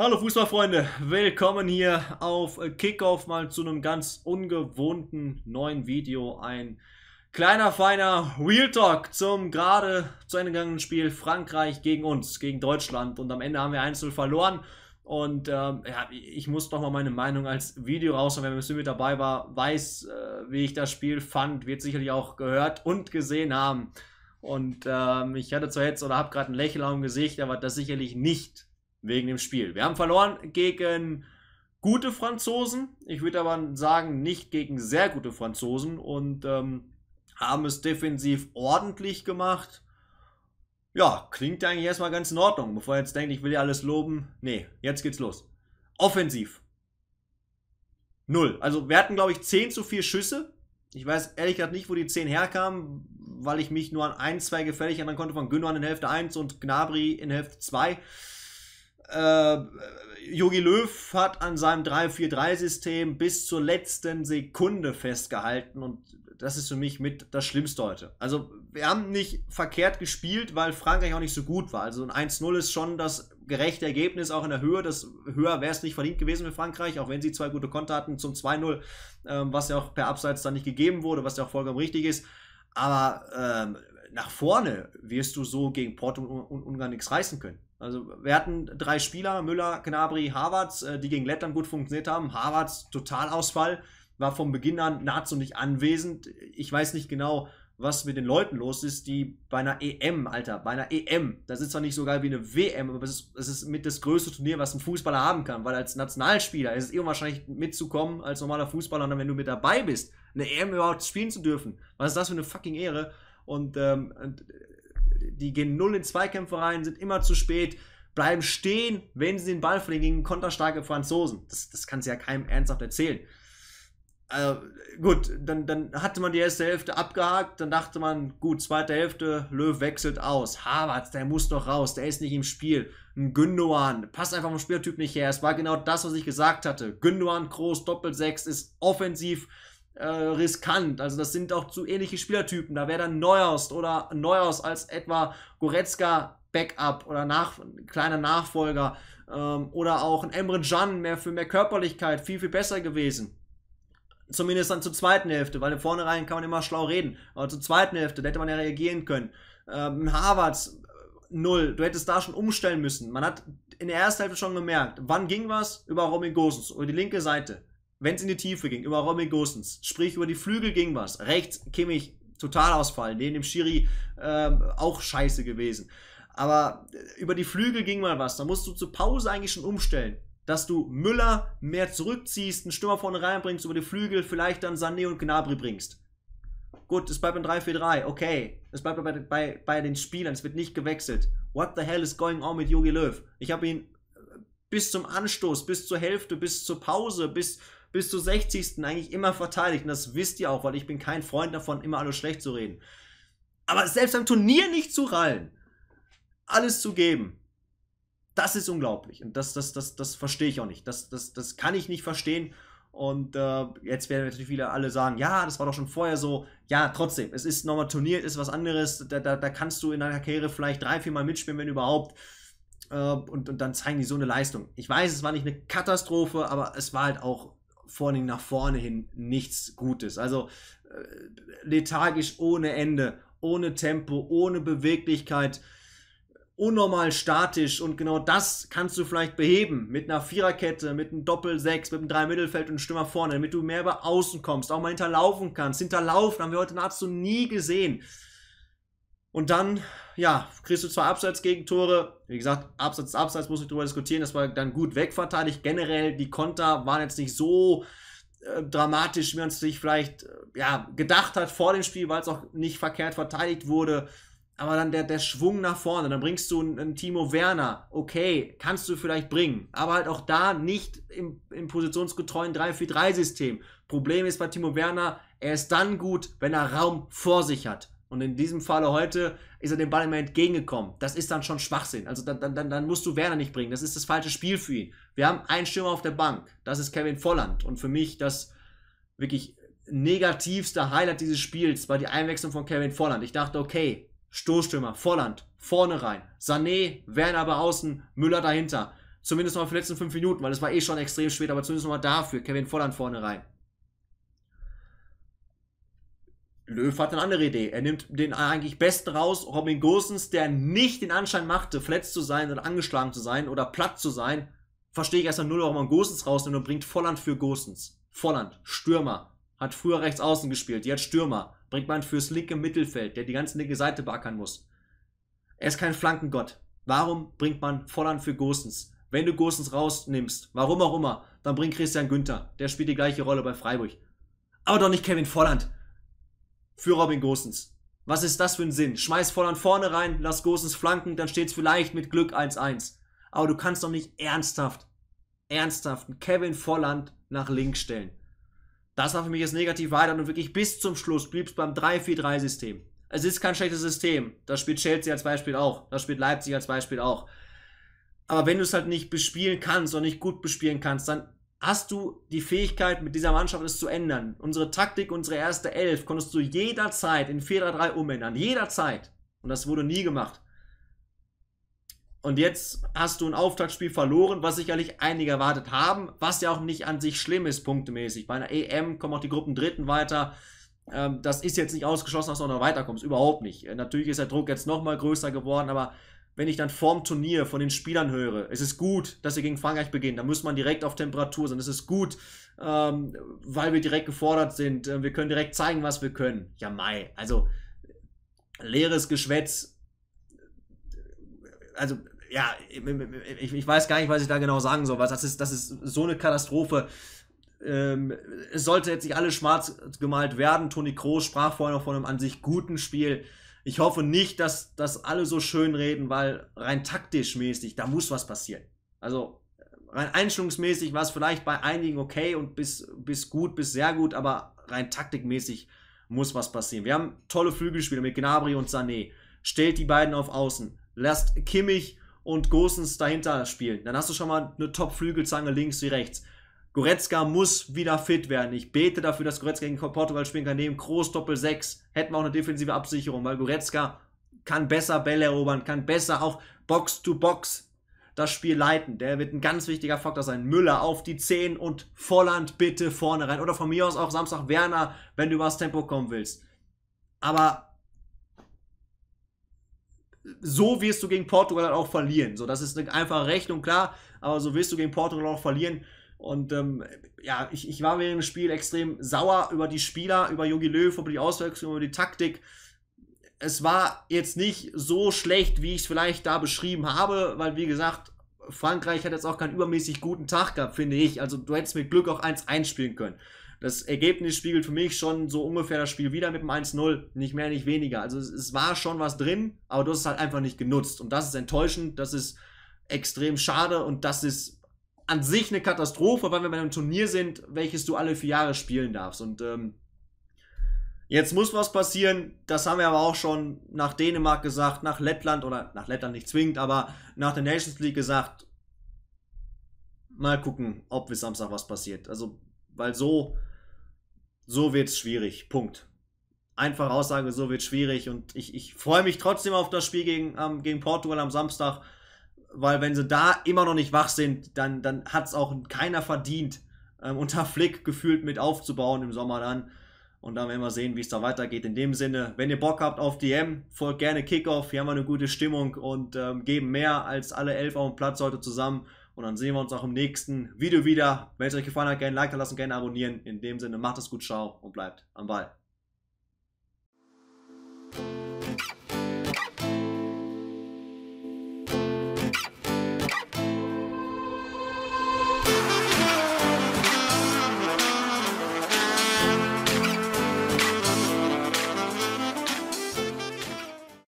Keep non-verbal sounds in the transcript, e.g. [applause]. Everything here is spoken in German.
Hallo Fußballfreunde, willkommen hier auf Kickoff mal zu einem ganz ungewohnten neuen Video. Ein kleiner, feiner Real Talk zum gerade zu Ende gegangenen Spiel Frankreich gegen uns, gegen Deutschland. Und am Ende haben wir einzeln verloren. Und ähm, ja, ich muss doch mal meine Meinung als Video raus. Und Wer ein bisschen mit dabei war, weiß, äh, wie ich das Spiel fand, wird sicherlich auch gehört und gesehen haben. Und ähm, ich hatte zwar jetzt oder habe gerade ein Lächeln auf dem Gesicht, aber das sicherlich nicht wegen dem Spiel. Wir haben verloren gegen gute Franzosen, ich würde aber sagen, nicht gegen sehr gute Franzosen und ähm, haben es defensiv ordentlich gemacht. Ja, klingt eigentlich erstmal ganz in Ordnung. Bevor ihr jetzt denkt, ich will ja alles loben. Nee, jetzt geht's los. Offensiv. Null. Also wir hatten, glaube ich, 10 zu 4 Schüsse. Ich weiß ehrlich gesagt nicht, wo die 10 herkamen, weil ich mich nur an ein, zwei gefällig erinnern konnte von Gündogan in Hälfte 1 und Gnabry in Hälfte 2. Äh, Jogi äh, Löw hat an seinem 3-4-3-System bis zur letzten Sekunde festgehalten und das ist für mich mit das Schlimmste heute. Also, wir haben nicht verkehrt gespielt, weil Frankreich auch nicht so gut war. Also, ein 1-0 ist schon das gerechte Ergebnis, auch in der Höhe. Das höher wäre es nicht verdient gewesen für Frankreich, auch wenn sie zwei gute Konter hatten zum 2-0, ähm, was ja auch per Abseits dann nicht gegeben wurde, was ja auch vollkommen richtig ist. Aber ähm, nach vorne wirst du so gegen Porto und Ungarn nichts reißen können. Also wir hatten drei Spieler, Müller, Gnabry, Havertz, äh, die gegen Lettland gut funktioniert haben. Havertz, Totalausfall, war vom Beginn an nahezu nicht anwesend. Ich weiß nicht genau, was mit den Leuten los ist, die bei einer EM, Alter, bei einer EM, das ist zwar nicht so geil wie eine WM, aber es ist, ist mit das größte Turnier, was ein Fußballer haben kann, weil als Nationalspieler ist es eh wahrscheinlich mitzukommen als normaler Fußballer und dann, wenn du mit dabei bist, eine EM überhaupt spielen zu dürfen. Was ist das für eine fucking Ehre? Und, ähm, und die gehen null in Zweikämpfe rein, sind immer zu spät, bleiben stehen, wenn sie den Ball verlieren gegen konterstarke Franzosen. Das, das kann es ja keinem ernsthaft erzählen. Also, gut, dann, dann hatte man die erste Hälfte abgehakt, dann dachte man, gut, zweite Hälfte, Löw wechselt aus. Havertz, der muss doch raus, der ist nicht im Spiel. Ein Gündogan, passt einfach vom Spieltyp nicht her. Es war genau das, was ich gesagt hatte. Gündogan groß, Doppelsechs, ist offensiv äh, riskant. Also das sind auch zu ähnliche Spielertypen. Da wäre dann Neuhaus oder Neuhaus als etwa Goretzka Backup oder nach, kleiner Nachfolger ähm, oder auch ein Emre Can mehr für mehr Körperlichkeit viel, viel besser gewesen. Zumindest dann zur zweiten Hälfte, weil im Vornherein kann man immer schlau reden. Aber zur zweiten Hälfte, da hätte man ja reagieren können. Ähm, Harvards, äh, null. Du hättest da schon umstellen müssen. Man hat in der ersten Hälfte schon gemerkt, wann ging was über Romy Gosens, über die linke Seite wenn es in die Tiefe ging, über Romy Gosens, sprich über die Flügel ging was. Rechts Kimmich total ausfallen, neben dem Schiri äh, auch scheiße gewesen. Aber äh, über die Flügel ging mal was. Da musst du zur Pause eigentlich schon umstellen, dass du Müller mehr zurückziehst, einen Stürmer vorne reinbringst, über die Flügel vielleicht dann Sané und Gnabry bringst. Gut, es bleibt ein 3-4-3, okay. Es bleibt bei, bei, bei den Spielern, es wird nicht gewechselt. What the hell is going on mit Jogi Löw? Ich habe ihn äh, bis zum Anstoß, bis zur Hälfte, bis zur Pause, bis bis zur 60. eigentlich immer verteidigt. Und das wisst ihr auch, weil ich bin kein Freund davon, immer alles schlecht zu reden. Aber selbst am Turnier nicht zu rallen, alles zu geben, das ist unglaublich. Und das, das, das, das verstehe ich auch nicht. Das, das, das kann ich nicht verstehen. Und äh, jetzt werden natürlich wieder alle sagen, ja, das war doch schon vorher so. Ja, trotzdem, es ist nochmal Turnier, ist was anderes. Da, da, da kannst du in deiner Karriere vielleicht drei, vier Mal mitspielen, wenn überhaupt. Äh, und, und dann zeigen die so eine Leistung. Ich weiß, es war nicht eine Katastrophe, aber es war halt auch vor allem nach vorne hin nichts Gutes. Also äh, lethargisch ohne Ende, ohne Tempo, ohne Beweglichkeit, unnormal statisch und genau das kannst du vielleicht beheben mit einer Viererkette, mit einem Doppel-Sechs, mit einem Drei-Mittelfeld und Stürmer vorne, damit du mehr über Außen kommst, auch mal hinterlaufen kannst. Hinterlaufen haben wir heute nahezu nie gesehen. Und dann, ja, kriegst du zwei Abseitsgegentore. Wie gesagt, Abseits, Abseits, muss ich drüber diskutieren. Das war dann gut wegverteidigt. Generell, die Konter waren jetzt nicht so äh, dramatisch, wie man es sich vielleicht äh, ja, gedacht hat vor dem Spiel, weil es auch nicht verkehrt verteidigt wurde. Aber dann der, der Schwung nach vorne, dann bringst du einen, einen Timo Werner. Okay, kannst du vielleicht bringen. Aber halt auch da nicht im, im positionsgetreuen 3-4-3-System. Problem ist bei Timo Werner, er ist dann gut, wenn er Raum vor sich hat. Und in diesem Falle heute ist er dem Ball immer entgegengekommen. Das ist dann schon Schwachsinn. Also dann, dann, dann musst du Werner nicht bringen. Das ist das falsche Spiel für ihn. Wir haben einen Stürmer auf der Bank. Das ist Kevin Volland. Und für mich das wirklich negativste Highlight dieses Spiels war die Einwechslung von Kevin Volland. Ich dachte, okay, Stoßstürmer, Volland, vorne rein. Sané, Werner aber außen, Müller dahinter. Zumindest noch für die letzten fünf Minuten, weil es war eh schon extrem spät, aber zumindest noch mal dafür. Kevin Volland vorne rein. Löw hat eine andere Idee. Er nimmt den eigentlich Besten raus, Robin Gosens, der nicht den Anschein machte, verletzt zu sein oder angeschlagen zu sein oder platt zu sein. Verstehe ich erstmal nur, warum man Gosens rausnimmt und bringt Volland für Gosens. Volland, Stürmer. Hat früher rechts außen gespielt, jetzt Stürmer. Bringt man fürs linke Mittelfeld, der die ganze linke Seite backern muss. Er ist kein Flankengott. Warum bringt man Volland für Gosens? Wenn du Gosens rausnimmst, warum auch immer, dann bringt Christian Günther. Der spielt die gleiche Rolle bei Freiburg. Aber doch nicht Kevin Volland für Robin Gosens. Was ist das für ein Sinn? Schmeiß voll an vorne rein, lass Gosens flanken, dann steht's vielleicht mit Glück 1-1. Aber du kannst doch nicht ernsthaft, ernsthaft Kevin Volland nach links stellen. Das war für mich jetzt negativ weiter und wirklich bis zum Schluss blieb beim 3-4-3-System. Es ist kein schlechtes System. Das spielt Chelsea als Beispiel auch. Das spielt Leipzig als Beispiel auch. Aber wenn du es halt nicht bespielen kannst und nicht gut bespielen kannst, dann hast du die Fähigkeit, mit dieser Mannschaft es zu ändern. Unsere Taktik, unsere erste Elf, konntest du jederzeit in 4-3-3 umändern. Jederzeit. Und das wurde nie gemacht. Und jetzt hast du ein Auftaktspiel verloren, was sicherlich einige erwartet haben, was ja auch nicht an sich schlimm ist, punktemäßig. Bei einer EM kommen auch die Gruppen Dritten weiter. Ähm, das ist jetzt nicht ausgeschlossen, dass du noch weiterkommst. Überhaupt nicht. Äh, natürlich ist der Druck jetzt nochmal größer geworden, aber wenn ich dann vorm Turnier von den Spielern höre, es ist gut, dass sie gegen Frankreich beginnen, da muss man direkt auf Temperatur sein, es ist gut, ähm, weil wir direkt gefordert sind, äh, wir können direkt zeigen, was wir können. Ja, Mai, also leeres Geschwätz, also ja, ich, ich, weiß gar nicht, was ich da genau sagen soll, weil das ist, das ist so eine Katastrophe. Ähm, es sollte jetzt nicht alles schwarz gemalt werden. Toni Kroos sprach vorhin noch von einem an sich guten Spiel. Ich hoffe nicht, dass das alle so schön reden, weil rein taktisch mäßig, da muss was passieren. Also äh, rein einstellungsmäßig war es vielleicht bei einigen okay und bis, bis gut, bis sehr gut, aber rein taktikmäßig muss was passieren. Wir haben tolle Flügelspieler mit Gnabry und Sané. Stellt die beiden auf Außen. Lasst Kimmich und Gosens dahinter spielen. Dann hast du schon mal eine Top-Flügelzange links wie rechts. Goretzka muss wieder fit werden. Ich bete dafür, dass Goretzka gegen Portugal spielen kann. Neben Groß Doppel 6 hätten wir auch eine defensive Absicherung, weil Goretzka kann besser Bälle erobern, kann besser auch Box to Box das Spiel leiten. Der wird ein ganz wichtiger Faktor sein. Müller auf die 10 und Volland bitte vorne rein. Oder von mir aus auch Samstag Werner, wenn du übers Tempo kommen willst. Aber so wirst du gegen Portugal halt auch verlieren. So, das ist eine einfache Rechnung, klar, aber so wirst du gegen Portugal auch verlieren. Und ähm, ja, ich, ich war während dem Spiel extrem sauer über die Spieler, über Jogi Löw, über die Auswechslung, über die Taktik. Es war jetzt nicht so schlecht, wie ich es vielleicht da beschrieben habe, weil wie gesagt, Frankreich hat jetzt auch keinen übermäßig guten Tag gehabt, finde ich. Also du hättest mit Glück auch 1-1 können. Das Ergebnis spiegelt für mich schon so ungefähr das Spiel wieder mit dem 1-0. Nicht mehr, nicht weniger. Also es, es, war schon was drin, aber du hast es halt einfach nicht genutzt. Und das ist enttäuschend, das ist extrem schade und das ist an sich eine Katastrophe, weil wir bei einem Turnier sind, welches du alle vier Jahre spielen darfst. Und ähm, jetzt muss was passieren. Das haben wir aber auch schon nach Dänemark gesagt, nach Lettland oder nach Lettland nicht zwingend, aber nach der Nations League gesagt. Mal gucken, ob bis Samstag was passiert. Also, weil so, so wird es schwierig. Punkt. Einfache Aussage, so wird es schwierig. Und ich, ich freue mich trotzdem auf das Spiel gegen, ähm, gegen Portugal am Samstag weil wenn sie da immer noch nicht wach sind, dann, dann hat es auch keiner verdient, ähm, [laughs] unter Flick gefühlt mit aufzubauen im Sommer dann. Und dann werden wir sehen, wie es da weitergeht. In dem Sinne, wenn ihr Bock habt auf DM, folgt gerne Kickoff. Hier haben wir eine gute Stimmung und ähm, geben mehr als alle elf auf dem Platz heute zusammen. Und dann sehen wir uns auch im nächsten Video wieder. Wenn es euch gefallen hat, gerne ein Like da lassen, gerne abonnieren. In dem Sinne, macht es gut, ciao und bleibt am Ball.